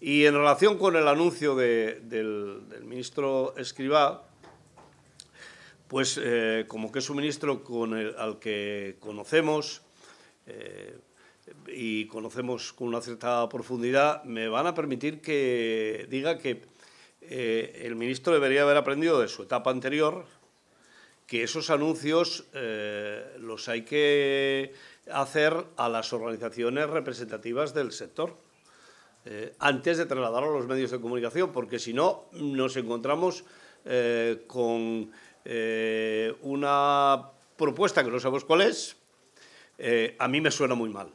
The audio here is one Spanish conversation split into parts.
Y en relación con el anuncio del, ministro Escribá, pues eh, como que es un ministro al que conocemos eh, y conocemos con una cierta profundidad, me van a permitir que diga que eh, el ministro debería haber aprendido de su etapa anterior que esos anuncios los hay que hacer a las organizaciones representativas del sector eh, antes de trasladarlo a los medios de comunicación, porque si no nos encontramos eh, con eh, una propuesta que no sabemos cuál es, a mí me suena muy mal.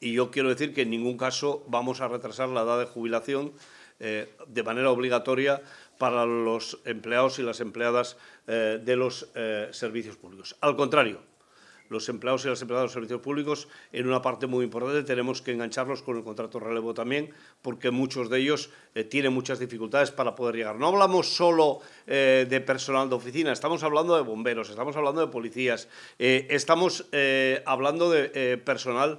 Y yo quiero decir que en ningún caso vamos a retrasar la edad de jubilación de manera obligatoria para los empleados y las empleadas de los servicios públicos. Al contrario, los empleados y las empleadas de los servicios públicos, en una parte muy importante tenemos que engancharlos con el contrato relevo también, porque muchos de ellos eh, tienen muchas dificultades para poder llegar. No hablamos solo eh, de personal de oficina, estamos hablando de bomberos, estamos hablando de policías, eh, estamos hablando de personal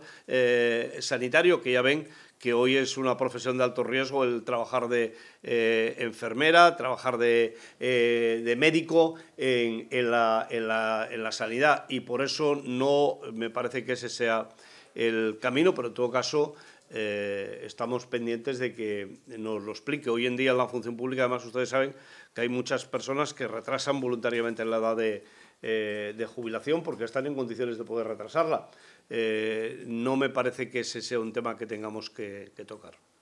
sanitario, que ya ven que hoy es una profesión de alto riesgo el trabajar de eh, enfermera, trabajar de, eh, médico la, en, en, la, sanidad. Y por eso no me parece que ese sea el camino, pero en todo caso eh, estamos pendientes de que nos lo explique. Hoy en día en la función pública, además ustedes saben que hay muchas personas que retrasan voluntariamente la edad de, eh, jubilación porque están en condiciones de poder retrasarla. Eh, no me parece que ese sea un tema que tengamos que tocar.